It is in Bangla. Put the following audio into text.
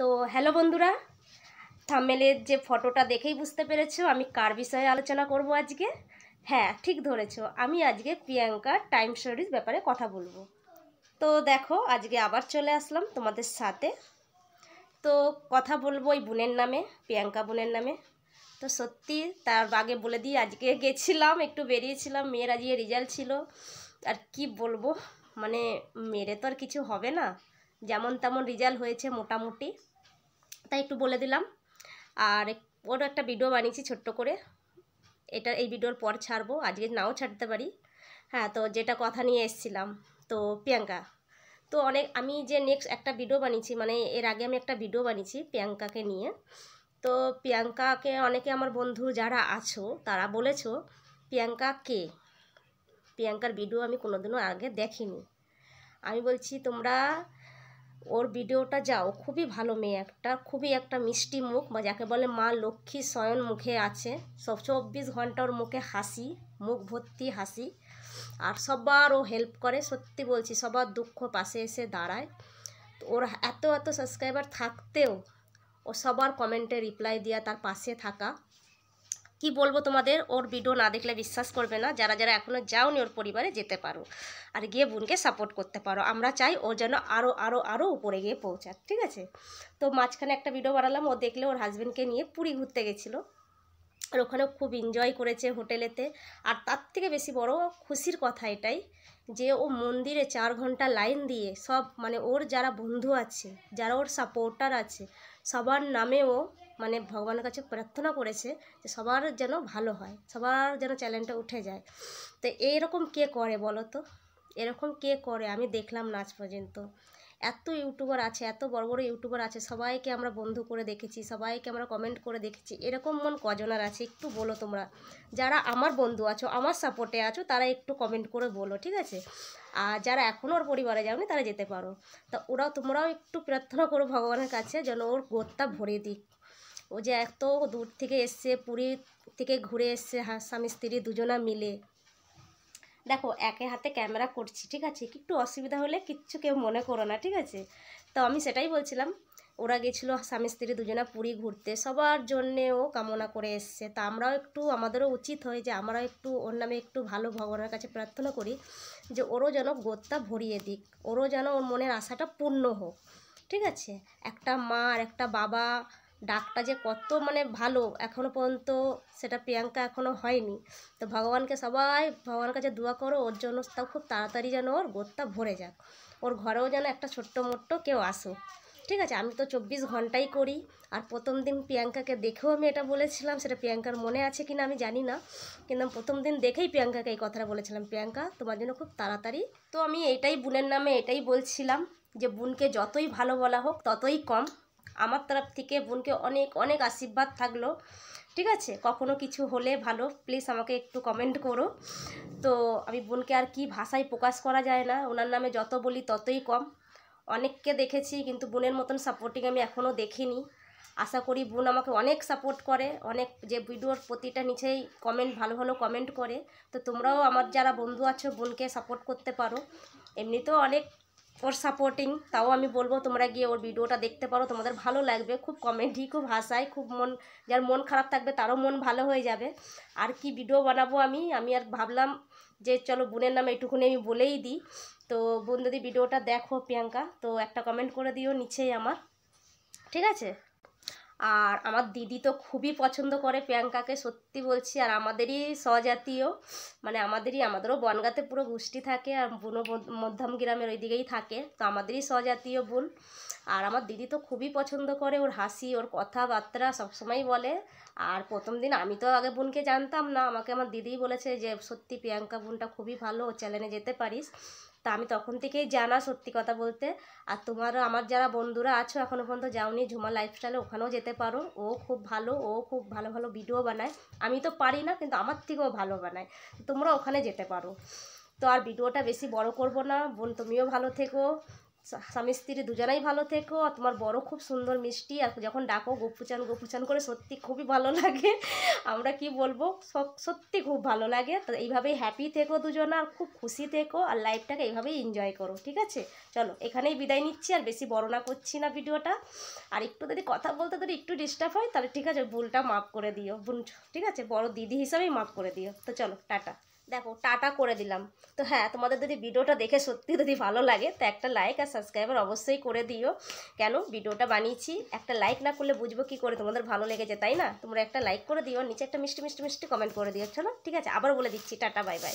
তো হ্যালো বন্ধুরা থামেলের যে ফটোটা দেখেই বুঝতে পেরেছো আমি কার বিষয়ে আলোচনা করব আজকে হ্যাঁ ঠিক ধরেছো আমি আজকে প্রিয়াঙ্কার টাইম স্টোরিজ ব্যাপারে কথা বলবো তো দেখো আজকে আবার চলে আসলাম তোমাদের সাথে তো কথা বলবো ওই বোনের নামে প্রিয়াঙ্কা বোনের নামে তো সত্যি তার আগে বলে দিই আজকে গেছিলাম একটু বেরিয়েছিলাম মেয়ের আজকে রেজাল্ট ছিল আর কি বলবো মানে মেরে তো আর কিছু হবে না যেমন তেমন রেজাল্ট হয়েছে মোটামুটি তাই একটু বলে দিলাম আর ওর একটা ভিডিও বানিয়েছি ছোট্ট করে এটা এই ভিডিওর পর ছাড়বো আজকে নাও ছাড়তে পারি হ্যাঁ তো যেটা কথা নিয়ে এসছিলাম তো প্রিয়াঙ্কা তো অনেক আমি যে নেক্সট একটা ভিডিও বানিয়েছি মানে এর আগে আমি একটা ভিডিও বানিয়েছি প্রিয়াঙ্কাকে নিয়ে তো প্রিয়াঙ্কাকে অনেকে আমার বন্ধু যারা আছো তারা বলেছ প্রিয়াঙ্কা কে প্রিয়াঙ্কার ভিডিও আমি কোনোদিনও আগে দেখিনি আমি বলছি তোমরা ওর ভিডিওটা যাও খুবই ভালো মেয়ে একটা খুবই একটা মিষ্টি মুখ বা যাকে বলে মা লক্ষ্মী স্বয়ন মুখে আছে সব চব্বিশ ঘন্টা ওর মুখে হাসি মুখ ভর্তি হাসি আর সবার ও হেল্প করে সত্যি বলছি সবার দুঃখ পাশে এসে দাঁড়ায় তো ওর এত এত সাবস্ক্রাইবার থাকতেও ও সবার কমেন্টে রিপ্লাই দেওয়া তার পাশে থাকা কি বলবো তোমাদের ওর ভিডিও না দেখলে বিশ্বাস করবে না যারা যারা এখনও যাওনি ওর পরিবারে যেতে পারো আর গিয়ে বোনকে সাপোর্ট করতে পারো আমরা চাই ও যেন আরও আরও আরও উপরে গিয়ে পৌঁছাক ঠিক আছে তো মাঝখানে একটা ভিডিও বানালাম ও দেখলে ওর হাজব্যান্ডকে নিয়ে পুরী ঘুরতে গেছিলো আর ওখানে খুব এনজয় করেছে হোটেলেতে আর তার থেকে বেশি বড় খুশির কথা এটাই যে ও মন্দিরে চার ঘন্টা লাইন দিয়ে সব মানে ওর যারা বন্ধু আছে যারা ওর সাপোর্টার আছে সবার নামে ও মানে ভগবানের কাছে প্রার্থনা করেছে যে সবার যেন ভালো হয় সবার যেন চ্যালেঞ্জটা উঠে যায় তো এইরকম কে করে বলো তো এরকম কে করে আমি দেখলাম না আজ পর্যন্ত এত ইউটিউবার আছে এত বড় বড় ইউটিউবার আছে সবাইকে আমরা বন্ধু করে দেখেছি সবাইকে আমরা কমেন্ট করে দেখেছি এরকম মন কজনার আছে একটু বলো তোমরা যারা আমার বন্ধু আছো আমার সাপোর্টে আছো তারা একটু কমেন্ট করে বলো ঠিক আছে আর যারা এখনও ওর পরিবারে যাওনি তারা যেতে পারো তা ওরাও তোমরাও একটু প্রার্থনা করো ভগবানের কাছে যেন ওর গোত্তা ভরে দিক ও যে এত দূর থেকে এসছে পুরী থেকে ঘুরে এসছে হ্যাঁ, স্বামী স্ত্রী দুজনা মিলে দেখো একে হাতে ক্যামেরা করছি ঠিক আছে একটু অসুবিধা হলে কিচ্ছু কেউ মনে করো না ঠিক আছে তো আমি সেটাই বলছিলাম ওরা গেছিলো স্বামী স্ত্রী দুজনা পুরী ঘুরতে সবার জন্যেও কামনা করে এসছে তা আমরাও একটু আমাদেরও উচিত হয় যে আমরা একটু ওর নামে একটু ভালো ভগবানের কাছে প্রার্থনা করি যে ওরও যেন গোত্তা ভরিয়ে দিক ওরও যেন ওর মনের আশাটা পূর্ণ হোক ঠিক আছে একটা মা আর একটা বাবা ডাকটা যে কত মানে ভালো এখনও পর্যন্ত সেটা প্রিয়াঙ্কা এখনও হয়নি তো ভগবানকে সবাই ভগবানের কাছে দোয়া করো ওর জন্য তাও খুব তাড়াতাড়ি যেন ওর গোদটা ভরে যাক ওর ঘরেও যেন একটা ছোট্ট মোট্ট কেউ আসুক ঠিক আছে আমি তো চব্বিশ ঘন্টাই করি আর প্রথম দিন প্রিয়াঙ্কাকে দেখেও আমি এটা বলেছিলাম সেটা প্রিয়াঙ্কার মনে আছে কিনা আমি জানি না কিন্তু প্রথম দিন দেখেই প্রিয়াঙ্কাকে এই কথাটা বলেছিলাম প্রিয়াঙ্কা তোমার জন্য খুব তাড়াতাড়ি তো আমি এটাই বোনের নামে এটাই বলছিলাম যে বোনকে যতই ভালো বলা হোক ততই কম আমার তরফ থেকে বোনকে অনেক অনেক আশীর্বাদ থাকলো ঠিক আছে কখনো কিছু হলে ভালো প্লিজ আমাকে একটু কমেন্ট করো তো আমি বোনকে আর কি ভাষায় প্রকাশ করা যায় না ওনার নামে যত বলি ততই কম অনেককে দেখেছি কিন্তু বোনের মতন সাপোর্টিং আমি এখনও দেখিনি আশা করি বোন আমাকে অনেক সাপোর্ট করে অনেক যে ভিডিওর প্রতিটা নিচেই কমেন্ট ভালো ভালো কমেন্ট করে তো তোমরাও আমার যারা বন্ধু আছো বোনকে সাপোর্ট করতে পারো এমনিতেও অনেক ওর সাপোর্টিং তাও আমি বলবো তোমরা গিয়ে ওর ভিডিওটা দেখতে পারো তোমাদের ভালো লাগবে খুব কমেডি খুব হাসায় খুব মন যার মন খারাপ থাকবে তারও মন ভালো হয়ে যাবে আর কি ভিডিও বানাবো আমি আমি আর ভাবলাম যে চলো বোনের নাম এইটুকুনি আমি বলেই দিই তো বোন দিদি ভিডিওটা দেখো প্রিয়াঙ্কা তো একটা কমেন্ট করে দিও নিচেই আমার ঠিক আছে আর আমার দিদি তো খুবই পছন্দ করে প্রিয়াঙ্কাকে সত্যি বলছি আর আমাদেরই স্বজাতীয় মানে আমাদেরই আমাদেরও বনগাতে পুরো গোষ্ঠী থাকে আর বুনো মধ্যম গ্রামের ওই দিকেই থাকে তো আমাদেরই স্বজাতীয় বোন আর আমার দিদি তো খুবই পছন্দ করে ওর হাসি ওর কথাবার্তা সবসময় বলে আর প্রথম দিন আমি তো আগে বোনকে জানতাম না আমাকে আমার দিদিই বলেছে যে সত্যি প্রিয়াঙ্কা বোনটা খুবই ভালো ও চ্যানেলে যেতে পারিস তা আমি তখন থেকেই জানা সত্যি কথা বলতে আর তোমার আমার যারা বন্ধুরা আছো এখনও পর্যন্ত যাওনি ঝুমা লাইফস্টাইলে ওখানেও যেতে করতে পারো ও খুব ভালো ও খুব ভালো ভালো ভিডিও বানায় আমি তো পারি না কিন্তু আমার থেকেও ভালো বানায় তোমরা ওখানে যেতে পারো তো আর ভিডিওটা বেশি বড় করব না বোন তুমিও ভালো থেকো স্বামী স্ত্রী দুজনাই ভালো থেকো আর তোমার বড় খুব সুন্দর মিষ্টি আর যখন ডাকো গোপুচান গোপুচান করে সত্যি খুবই ভালো লাগে আমরা কি বলবো সত্যি খুব ভালো লাগে তো এইভাবেই হ্যাপি থেকো দুজনা আর খুব খুশি থেকো আর লাইফটাকে এইভাবেই এনজয় করো ঠিক আছে চলো এখানেই বিদায় নিচ্ছি আর বেশি বড় না করছি না ভিডিওটা আর একটু যদি কথা বলতে যদি একটু ডিস্টার্ব হয় তাহলে ঠিক আছে ভুলটা মাফ করে দিও ঠিক আছে বড় দিদি হিসাবেই মাফ করে দিও তো চলো টাটা দেখো টাটা করে দিলাম তো হ্যাঁ তোমাদের যদি ভিডিওটা দেখে সত্যি যদি ভালো লাগে তো একটা লাইক আর সাবস্ক্রাইবার অবশ্যই করে দিও কেন ভিডিওটা বানিয়েছি একটা লাইক না করলে বুঝবো কি করে তোমাদের ভালো লেগেছে তাই না তোমরা একটা লাইক করে দিও নিচে একটা মিষ্টি মিষ্টি মিষ্টি কমেন্ট করে দিও চলো ঠিক আছে আবার বলে দিচ্ছি টাটা বাই বাই